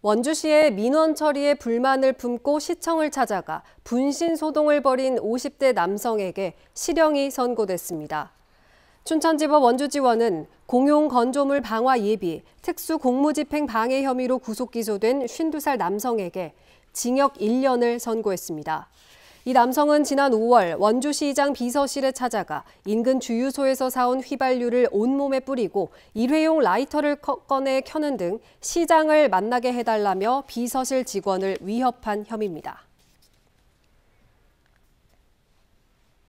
원주시의 민원 처리에 불만을 품고 시청을 찾아가 분신 소동을 벌인 50대 남성에게 실형이 선고됐습니다. 춘천지법 원주지원은 공용 건조물 방화 예비 특수 공무집행 방해 혐의로 구속 기소된 52살 남성에게 징역 1년을 선고했습니다. 이 남성은 지난 5월 원주시장 비서실에 찾아가 인근 주유소에서 사온 휘발유를 온몸에 뿌리고 일회용 라이터를 꺼내 켜는 등 시장을 만나게 해달라며 비서실 직원을 위협한 혐의입니다.